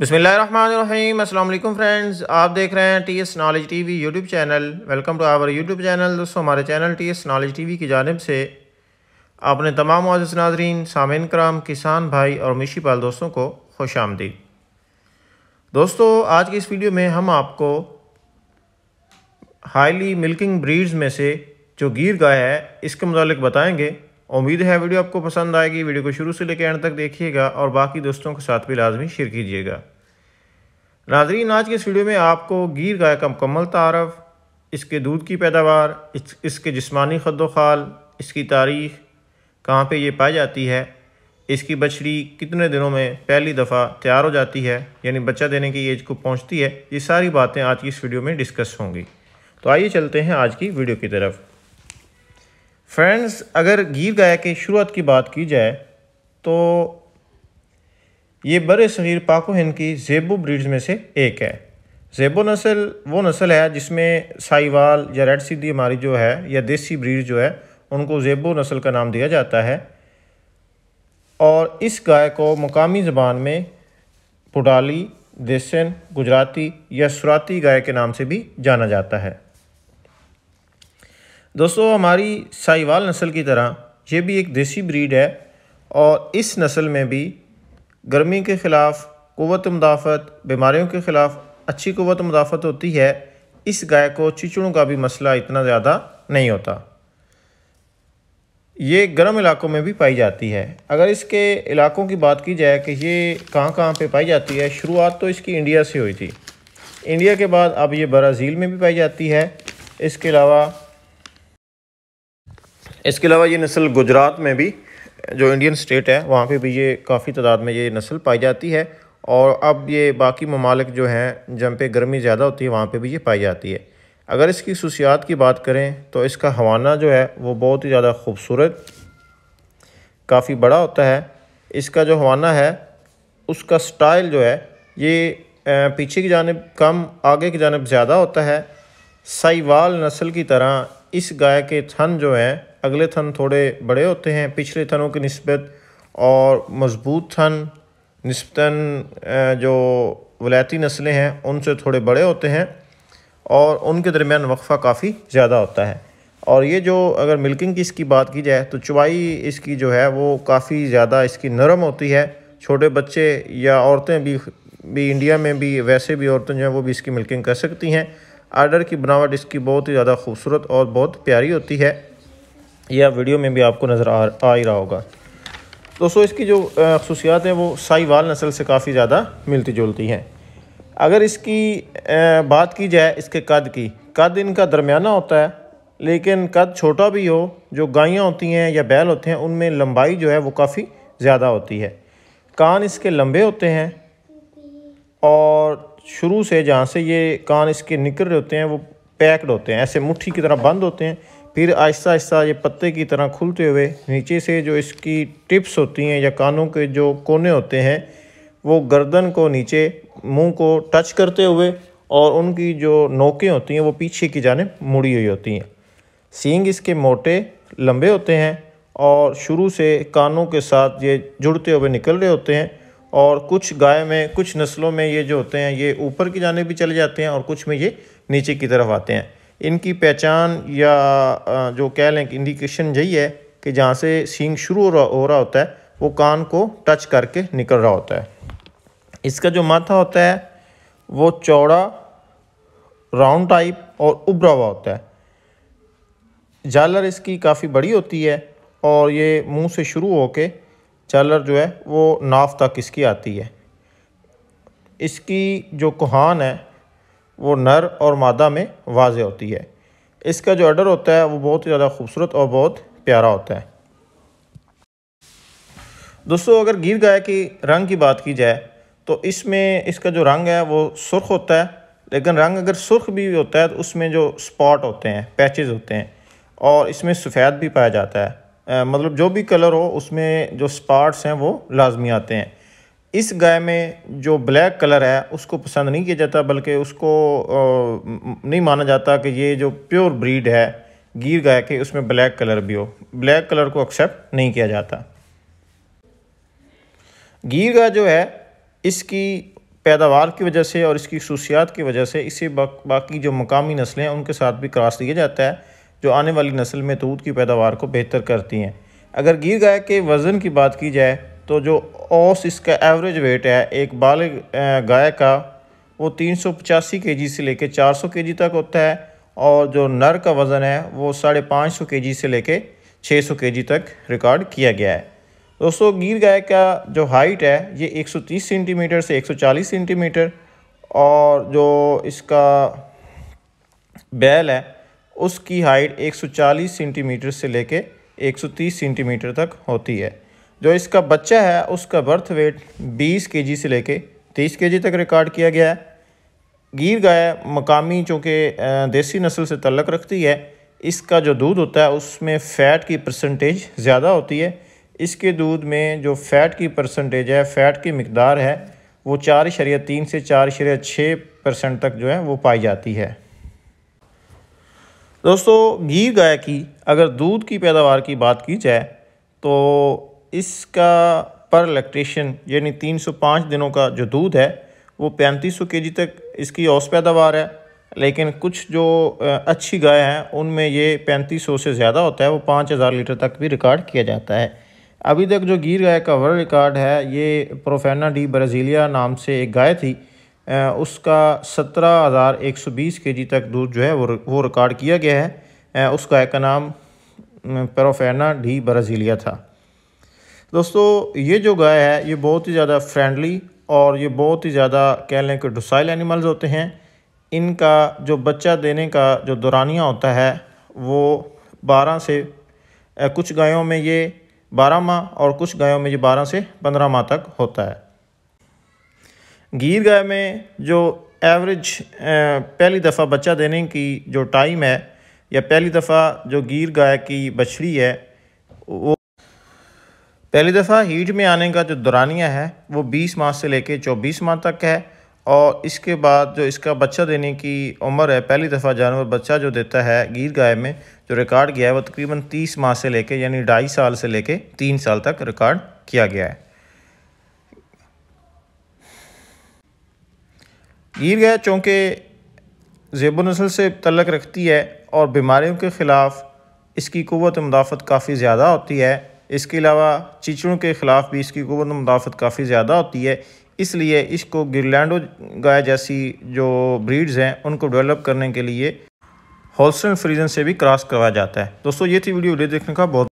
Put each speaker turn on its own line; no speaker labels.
बसमीम अल्लाम फ्रेंड्स आप देख रहे हैं T S knowledge T V YouTube channel welcome to our YouTube channel दोस्तों हमारे channel T S knowledge T V की जानब से आपने तमाम मज़ नाजरीन सामिन कराम किसान भाई और मिशी पाल दोस्तों को खुश आमदी दोस्तों आज की इस वीडियो में हम आपको हाईली मिल्किंग ब्रीड्स में से जो गिर गाय है इसके मतलब बताएँगे उम्मीद है वीडियो आपको पसंद आएगी वीडियो को शुरू से लेकर एंड तक देखिएगा और बाकी दोस्तों के साथ भी लाजमी शेयर कीजिएगा नाजरीन आज के इस वीडियो में आपको गिर गाय का मुकम्मल तारफ़ इसके दूध की पैदावार इस, इसके जिसमानी खद इसकी तारीख कहाँ पर ये पाई जाती है इसकी बछड़ी कितने दिनों में पहली दफ़ा तैयार हो जाती है यानी बच्चा देने की एज को पहुँचती है ये सारी बातें आज की इस वीडियो में डिस्कस होंगी तो आइए चलते हैं आज की वीडियो की तरफ फ्रेंड्स अगर गीत गाय की शुरुआत की बात की जाए तो ये बर सग़ीर पाको हिंद की जेबो ब्रीड्स में से एक है जेबो नस्ल वो नस्ल है जिसमें साईवाल या रेड सीधी हमारी जो है या देसी ब्रीड जो है उनको जेबो नस्ल का नाम दिया जाता है और इस गाय को मुकामी ज़बान में पुडाली देसन गुजराती या सुराती गाय के नाम से भी जाना जाता है दोस्तों हमारी साहिवाल नस्ल की तरह ये भी एक देसी ब्रीड है और इस नस्ल में भी गर्मी के ख़िलाफ़ कुवत मुदाफ़त बीमारियों के ख़िलाफ़ अच्छी कुवत मुदाफ़त होती है इस गाय को चिचड़ों का भी मसला इतना ज़्यादा नहीं होता ये गर्म इलाकों में भी पाई जाती है अगर इसके इलाकों की बात की जाए कि ये कहाँ कहाँ पे पाई जाती है शुरुआत तो इसकी इंडिया से हुई थी इंडिया के बाद अब ये ब्राज़ील में भी पाई जाती है इसके अलावा इसके अलावा ये नस्ल गुजरात में भी जो इंडियन स्टेट है वहाँ पे भी ये काफ़ी तादाद में ये नस्ल पाई जाती है और अब ये बाकी ममालिक जो हैं जहाँ पे गर्मी ज़्यादा होती है वहाँ पे भी ये पाई जाती है अगर इसकी खसूसियात की बात करें तो इसका हवाना जो है वो बहुत ही ज़्यादा खूबसूरत काफ़ी बड़ा होता है इसका जो हवाना है उसका स्टाइल जो है ये पीछे की जानब कम आगे की जानब ज़्यादा होता है साईवाल नस्ल की तरह इस गाय के थन जो हैं अगले थन थोड़े बड़े होते हैं पिछले थनों की नस्बत और मज़बूत थन नस्बता जो वलायती नस्लें हैं उनसे थोड़े बड़े होते हैं और उनके दरमियान वक्फ़ा काफ़ी ज़्यादा होता है और ये जो अगर मिल्किंग की इसकी बात की जाए तो चुवाई इसकी जो है वो काफ़ी ज़्यादा इसकी नरम होती है छोटे बच्चे या औरतें भी भी इंडिया में भी वैसे भी औरतें जो हैं वो भी इसकी मिल्किंग कर सकती हैं आर्डर की बनावट इसकी बहुत ही ज़्यादा खूबसूरत और बहुत प्यारी होती है यह वीडियो में भी आपको नज़र आ आ ही रहा होगा दोस्तों इसकी जो खसूसियात हैं वो साहिवाल नस्ल से काफ़ी ज़्यादा मिलती जुलती हैं अगर इसकी बात की जाए इसके कद की कद इनका दरमियाना होता है लेकिन कद छोटा भी हो जो गायें होती हैं या बैल होते हैं उनमें लंबाई जो है वो काफ़ी ज़्यादा होती है कान इसके लंबे होते हैं और शुरू से जहाँ से ये कान इसके निकल रहे होते हैं वो पैक्ड होते हैं ऐसे मुट्ठी की तरह बंद होते हैं फिर आहिस्ता आहिस्ता ये पत्ते की तरह खुलते हुए नीचे से जो इसकी टिप्स होती हैं या कानों के जो कोने होते हैं वो गर्दन को नीचे मुंह को टच करते हुए और उनकी जो नोकें होती हैं वो पीछे की जाने मुड़ी हुई होती हैं सींग इसके मोटे लंबे होते हैं और शुरू से कानों के साथ ये जुड़ते हुए निकल रहे होते हैं और कुछ गाय में कुछ नस्लों में ये जो होते हैं ये ऊपर की जाने भी चले जाते हैं और कुछ में ये नीचे की तरफ आते हैं इनकी पहचान या जो कह लें कि इंडिकेशन यही है कि जहाँ से सींग शुरू हो रहा हो रहा होता है वो कान को टच करके निकल रहा होता है इसका जो माथा होता है वो चौड़ा राउंड टाइप और उभरा हुआ होता है जालर इसकी काफ़ी बड़ी होती है और ये मुंह से शुरू होके जालर जो है वो नाफ तक इसकी आती है इसकी जो कुहान है वो नर और मादा में वाज होती है इसका जो अडर होता है वो बहुत ही ज़्यादा खूबसूरत और बहुत प्यारा होता है दोस्तों अगर गिर गाय की रंग की बात की जाए तो इसमें इसका जो रंग है वो सुर्ख होता है लेकिन रंग अगर सुर्ख भी होता है तो उसमें जो स्पॉट होते हैं पैचेज़ होते हैं और इसमें सफ़ेद भी पाया जाता है मतलब जो भी कलर हो उसमें जो स्पॉट्स हैं वो लाजमी आते हैं इस गाय में जो ब्लैक कलर है उसको पसंद नहीं किया जाता बल्कि उसको नहीं माना जाता कि ये जो प्योर ब्रीड है गिर गाय के उसमें ब्लैक कलर भी हो ब्लैक कलर को एक्सेप्ट नहीं किया जाता गिर गाय जो है इसकी पैदावार की वजह से और इसकी खसूसियात की वजह से इसे बा, बाकी जो मकामी नस्लें हैं उनके साथ भी क्रॉस दिया जाता है जो आने वाली नस्ल में दूध की पैदावार को बेहतर करती हैं अगर गिर गाय के वज़न की बात की जाए तो जो औस इसका एवरेज वेट है एक बाल गाय का वो तीन सौ पचासी के जी से लेके चार सौ के जी तक होता है और जो नर का वज़न है वो साढ़े पाँच सौ के जी से लेके छः सौ के जी तक रिकॉर्ड किया गया है दोस्तों गिर गाय का जो हाइट है ये 130 सेंटीमीटर से 140 सेंटीमीटर और जो इसका बैल है उसकी हाइट 140 सेंटीमीटर से लेके 130 सेंटीमीटर तक होती है जो इसका बच्चा है उसका बर्थ वेट 20 के से लेके 30 के तक रिकॉर्ड किया गया है गिर गाय मकामी चूँकि देसी नस्ल से तल्लक रखती है इसका जो दूध होता है उसमें फ़ैट की परसेंटेज ज़्यादा होती है इसके दूध में जो फ़ैट की परसेंटेज है फ़ैट की मकदार है वो चार शरीय तीन से चार शरीय छः परसेंट तक जो है वो पाई जाती है दोस्तों गिर गाय की अगर दूध की पैदावार की बात की जाए तो इसका पर लैक्ट्रेशन यानी 305 दिनों का जो दूध है वो 3500 केजी तक इसकी औस पैदावार है लेकिन कुछ जो अच्छी गाय हैं उनमें ये 3500 से ज़्यादा होता है वो 5000 लीटर तक भी रिकॉर्ड किया जाता है अभी तक जो गिर गाय का वर्ल्ड रिकॉर्ड है ये प्रोफेना डी ब्राज़ीलिया नाम से एक गाय थी उसका 17120 केजी तक दूध जो है वो वो रिकॉर्ड किया गया है उस गाय का नाम प्रोफेना डी ब्राज़ीलिया था दोस्तों ये जो गाय है ये बहुत ही ज़्यादा फ्रेंडली और ये बहुत ही ज़्यादा कह लें कि डोसाइल एनिमल्स होते हैं इनका जो बच्चा देने का जो दुरानिया होता है वो बारह से कुछ गायों में ये बारह माह और कुछ गायों में ये बारह से पंद्रह माह तक होता है गिर गाय में जो एवरेज पहली दफ़ा बच्चा देने की जो टाइम है या पहली दफ़ा जो गिर गाय की बछड़ी है वो पहली दफ़ा हीट में आने का जो दुरानिया है वो 20 माह से लेके 24 माह तक है और इसके बाद जो इसका बच्चा देने की उम्र है पहली दफ़ा जानवर बच्चा जो देता है गिर गाय में जो रिकॉर्ड गया है वो तकरीबन 30 माह से लेके यानी ढाई साल से लेके तीन साल तक रिकॉर्ड किया गया है गिर गाय चूँकि जेबो नसल से तलक रखती है और बीमारियों के ख़िलाफ़ इसकी कुत मुदाफ़त काफ़ी ज़्यादा होती है इसके अलावा चिचड़ों के ख़िलाफ़ भी इसकी कुत मुदाफ़त काफ़ी ज़्यादा होती है इसलिए इसको गिरलैंडो गाय जैसी जो ब्रीड्स हैं उनको डेवलप करने के लिए होलसेल फ्रीजन से भी क्रॉस करवाया जाता है दोस्तों ये थी वीडियो देखने का बहुत